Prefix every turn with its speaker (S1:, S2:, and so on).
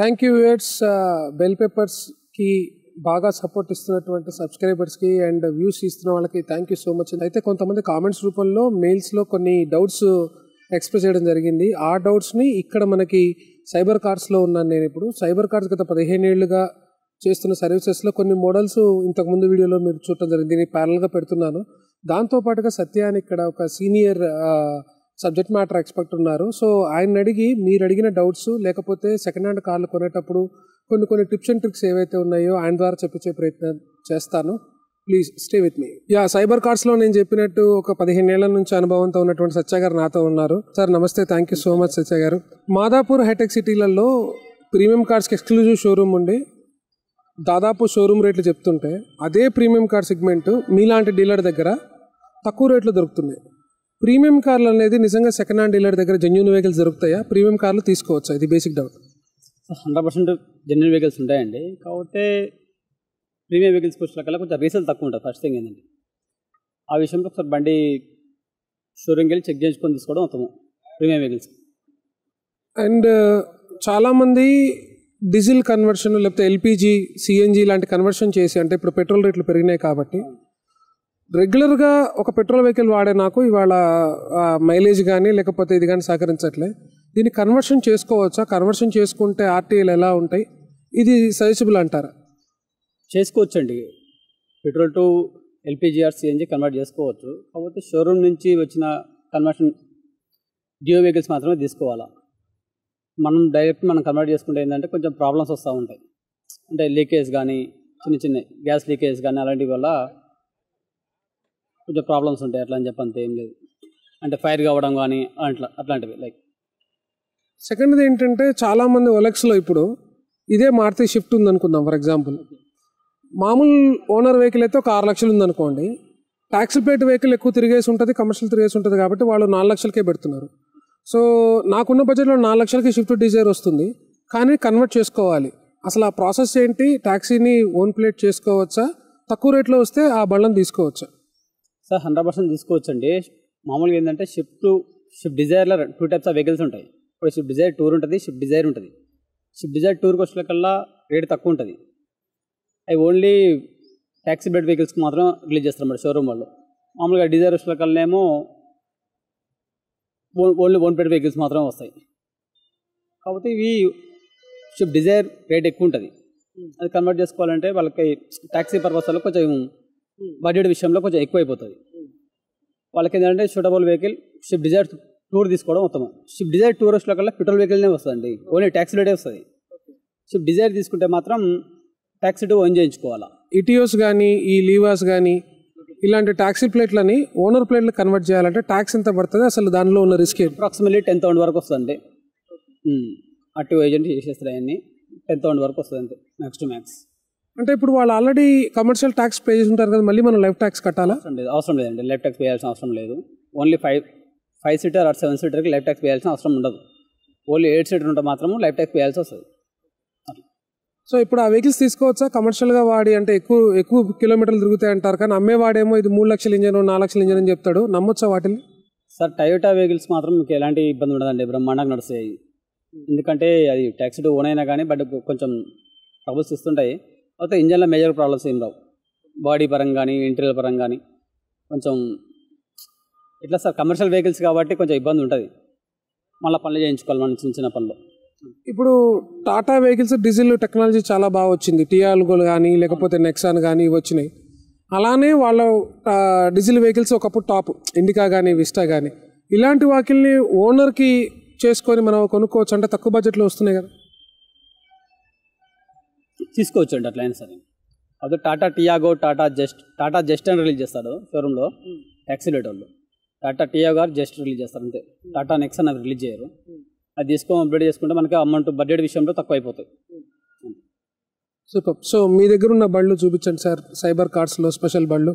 S1: Thank you viewers బెల్ పేపర్స్కి బాగా సపోర్ట్ ఇస్తున్నటువంటి సబ్స్క్రైబర్స్కి అండ్ వ్యూస్ ఇస్తున్న వాళ్ళకి థ్యాంక్ యూ సో మచ్ అయితే కొంతమంది కామెంట్స్ రూపంలో మెయిల్స్లో కొన్ని డౌట్స్ ఎక్స్ప్రెస్ చేయడం జరిగింది ఆ డౌట్స్ని ఇక్కడ మనకి సైబర్ కార్డ్స్లో ఉన్నాను నేను ఇప్పుడు సైబర్ కార్డ్స్ గత పదిహేను ఏళ్ళుగా చేస్తున్న సర్వీసెస్లో కొన్ని మోడల్స్ ఇంతకుముందు వీడియోలో మీరు చూడటం జరిగింది దీన్ని ప్యారల్గా పెడుతున్నాను దాంతోపాటుగా సత్య అని ఇక్కడ ఒక సీనియర్ సబ్జెక్ట్ మ్యాటర్ ఎక్స్పర్ట్ ఉన్నారు సో ఆయన అడిగి మీరు అడిగిన డౌట్స్ లేకపోతే సెకండ్ హ్యాండ్ కార్లు కొనేటప్పుడు కొన్ని కొన్ని టిప్స్ అండ్ ట్రిక్స్ ఏవైతే ఉన్నాయో ఆయన ద్వారా చెప్పించే ప్రయత్నం చేస్తాను ప్లీజ్ స్టే విత్ మీ యా సైబర్ కార్డ్స్లో నేను చెప్పినట్టు ఒక పదిహేను ఏళ్ల నుంచి అనుభవంతో ఉన్నటువంటి సత్య గారు నాతో ఉన్నారు సార్ నమస్తే thank you so much Satya గారు మాదాపూర్ హైటెక్ సిటీలలో ప్రీమియం కార్డ్స్కి ఎక్స్క్లూజివ్ షోరూమ్ ఉండి దాదాపు షోరూమ్ రేట్లు చెప్తుంటే అదే ప్రీమియం కార్డ్ సెగ్మెంట్ మీలాంటి డీలర్ దగ్గర తక్కువ రేట్లు దొరుకుతున్నాయి ప్రీమియం కార్లు అనేది నిజంగా సెకండ్ హ్యాండ్ డీలర్ దగ్గర జెన్యున్ వెహికల్స్ దొరుకుతాయా ప్రీమియం కార్లు తీసుకోవచ్చా ఇది basic doubt
S2: hundred percent genuine vehicles ఉంటాయండి కాకపోతే ప్రీమియం వెహికల్స్ వచ్చిన కొంచెం రీసెల్ తక్కువ ఉంటుంది ఫస్ట్ థింగ్ ఏంటండి ఆ విషయంలో ఒకసారి బండి షోరూమ్కి వెళ్ళి చెక్ చేయించుకొని
S1: తీసుకోవడం ఉత్తమం ప్రీమియం వెహికల్స్ అండ్ uh, చాలామంది డీజిల్ కన్వర్షన్ లేకపోతే ఎల్పిజి సిఎన్జి లాంటి కన్వర్షన్ చేసి అంటే ఇప్పుడు పెట్రోల్ రేట్లు పెరిగినాయి కాబట్టి రెగ్యులర్గా ఒక పెట్రోల్ వెహికల్ వాడే నాకు ఇవాళ మైలేజ్ కానీ లేకపోతే ఇది కానీ సహకరించట్లే దీన్ని కన్వర్షన్ చేసుకోవచ్చా కన్వర్షన్ చేసుకుంటే ఆర్టీఏలు ఎలా ఉంటాయి ఇది సజెసిబుల్ అంటారా చేసుకోవచ్చండి petrol
S2: to LPG or CNG convert చేసుకోవచ్చు కాకపోతే షోరూమ్ నుంచి వచ్చిన కన్వర్షన్ డియో వెహికల్స్ మాత్రమే తీసుకోవాలా మనం డైరెక్ట్ మనం కన్వర్ట్ చేసుకుంటే ఏంటంటే కొంచెం ప్రాబ్లమ్స్ వస్తూ ఉంటాయి అంటే లీకేజ్ కానీ చిన్న చిన్న గ్యాస్ లీకేజ్ కానీ అలాంటి వల్ల కొంచెం ప్రాబ్లమ్స్ ఉంటాయి అట్లా అని చెప్పంత ఏం లేదు అంటే ఫైర్ కావడం కానీ అట్లా అట్లాంటివి లైక్
S1: సెకండ్ది ఏంటంటే చాలామంది ఒలెక్స్లో ఇప్పుడు ఇదే మారుతి షిఫ్ట్ ఉందనుకుందాం ఫర్ ఎగ్జాంపుల్ మామూలు ఓనర్ వెహికల్ అయితే ఒక ఆరు లక్షలు ఉందనుకోండి ట్యాక్స్ ప్లేట్ వెహికల్ ఎక్కువ తిరిగేసి ఉంటుంది కమర్షియల్ తిరిగేసి ఉంటుంది కాబట్టి వాళ్ళు నాలుగు లక్షలకే పెడుతున్నారు సో నాకున్న బడ్జెట్లో నాలుగు లక్షలకి షిఫ్ట్ డిజైర్ వస్తుంది కానీ కన్వర్ట్ చేసుకోవాలి అసలు ఆ ప్రాసెస్ ఏంటి ట్యాక్సీని ఓన్ ప్లేట్ చేసుకోవచ్చా తక్కువ రేట్లో వస్తే ఆ బళ్ళని తీసుకోవచ్చా
S2: సార్ హండ్రెడ్ పర్సెంట్ తీసుకోవచ్చండి మామూలుగా ఏంటంటే షిఫ్ట్ షిఫ్ట్ డిజైర్లో టూ టైప్స్ ఆఫ్ వెహికల్స్ ఉంటాయి ఇప్పుడు షిఫ్ట్ డిజైర్ టూర్ ఉంటుంది షిఫ్ట్ డిజైర్ ఉంటుంది షిఫ్ట్ డిజైర్ టూర్కి కల్లా రేట్ తక్కువ ఉంటుంది అవి ఓన్లీ ట్యాక్సీ బెడ్ వెహికల్స్కి మాత్రం రిలీజ్ చేస్తారు అన్నమాట షోరూమ్ వాళ్ళు మామూలుగా డిజైర్ వచ్చేకల్లేమో ఓన్లీ ఓన్ బెడ్ వెహికల్స్ మాత్రమే వస్తాయి కాబట్టి ఇవి షిఫ్ట్ డిజైర్ రేట్ ఎక్కువ ఉంటుంది అది కన్వర్ట్ చేసుకోవాలంటే వాళ్ళకి ట్యాక్సీ పర్పస్ వాళ్ళకి కొంచెం Hmm. బడ్జెట్ విషయంలో కొంచెం ఎక్కువైపోతుంది వాళ్ళకి ఏంటంటే suitable vehicle Swift Dzire tour తీసుకోవడం ఉత్తమం షిఫ్ట్ డిజైర్ టూరిస్టుల కల్లా పెట్రోల్ వెహికల్నే వస్తుందండి ఓన్లీ ట్యాక్సీ రేటే వస్తుంది
S1: షిఫ్ట్ డిజైర్ తీసుకుంటే మాత్రం ట్యాక్సీ టూ ఓన్ చేయించుకోవాలా ఇటియోస్ e కానీ ఈ లీవాస్ కానీ hmm. ఇలాంటి ట్యాక్సీ ప్లేట్లని ఓనర్ ప్లేట్లు కన్వర్ట్ చేయాలంటే ట్యాక్స్ ఎంత పడుతుంది అసలు దానిలో ఉన్న రిస్క్ అప్రాక్సిమేట్లీ టెన్ థౌసండ్ వరకు వస్తుంది అటు ఏజెంట్ చేసేస్తారు అవన్నీ టెన్ థౌసండ్ వరకు వస్తుంది అంతే మ్యాక్స్ టు మ్యాక్స్ అంటే ఇప్పుడు వాళ్ళు ఆల్రెడీ కమర్షియల్ ట్యాక్స్ పే చేసి ఉంటారు కదా మళ్ళీ మనం లైఫ్ ట్యాక్స్ కట్టాలా అవసరం లేదు
S2: అవసరం లేదండి లైఫ్ ట్యాక్స్ వేయాల్సిన అవసరం లేదు only five five seater or seven సీటర్కి లైఫ్ ట్యాక్స్ వేయాల్సిన అవసరం ఉండదు ఓన్లీ ఎయిట్ సీటర్ ఉంటే మాత్రం లైఫ్ ట్యాక్స్ వేయాల్సి వస్తుంది
S1: సో ఇప్పుడు ఆ వెహికల్స్ తీసుకోవచ్చా కమర్షియల్గా వాడి అంటే ఎక్కువ ఎక్కువ కిలోమీటర్లు తిరుగుతాయి అంటారు కానీ అమ్మేవాడేమో ఇది మూడు లక్షల ఇంజన్ నాలుగు లక్షల ఇంజన్ అని చెప్తాడు నమ్మొచ్చా వాటిని సార్ టయోటా
S2: వెహికల్స్ మాత్రం మీకు ఎలాంటి ఇబ్బంది ఉండదండి బ్రహ్మాండంగా నడుస్తాయి ఎందుకంటే అది ట్యాక్సీ ఓన్ అయినా కానీ బట్ కొంచెం ట్రబుల్స్ ఇస్తుంటాయి అయితే ఇంజన్లో మేజర్ ప్రాబ్లమ్స్ ఏం రావు బాడీ పరంగా కానీ ఇంటీరియర్ పరంగా కానీ కొంచెం ఇట్లా సార్ కమర్షియల్ వెహికల్స్ కాబట్టి కొంచెం ఇబ్బంది ఉంటుంది మళ్ళీ పనులు చేయించుకోవాలి మనం చిన్న చిన్న పనులు
S1: ఇప్పుడు టాటా వెహికల్స్ డీజిల్ టెక్నాలజీ చాలా బాగా వచ్చింది టీఆల్గోలు కానీ లేకపోతే నెక్సాన్ కానీ వచ్చినాయి అలానే వాళ్ళ డీజిల్ వెహికల్స్ ఒకప్పుడు టాప్ ఇండికా కానీ విస్టా కానీ ఇలాంటి వాకిల్ని ఓనర్కి చేసుకొని మనం కొనుక్కోవచ్చు అంటే తక్కువ బడ్జెట్లో వస్తున్నాయి కదా
S2: తీసుకోవచ్చు అండి అయినా సరే అదే Tata Tiago Tata just Tata just అని రిలీజ్ చేస్తాడు షోరూంలో యాక్సిలేటర్లో టాటా టియాగో జస్ట్ రిలీజ్ చేస్తారు అంతే టాటా నెక్సన్ అది రిలీజ్ చేయరు అది తీసుకొని అప్డేట్ చేసుకుంటే మనకి అమౌంట్ బడ్జెట్ విషయంలో తక్కువ అయిపోతాయి
S1: సూపర్ సో మీ దగ్గర ఉన్న బళ్ళు చూపించండి సార్ సైబర్ కార్డ్స్లో స్పెషల్ బళ్ళు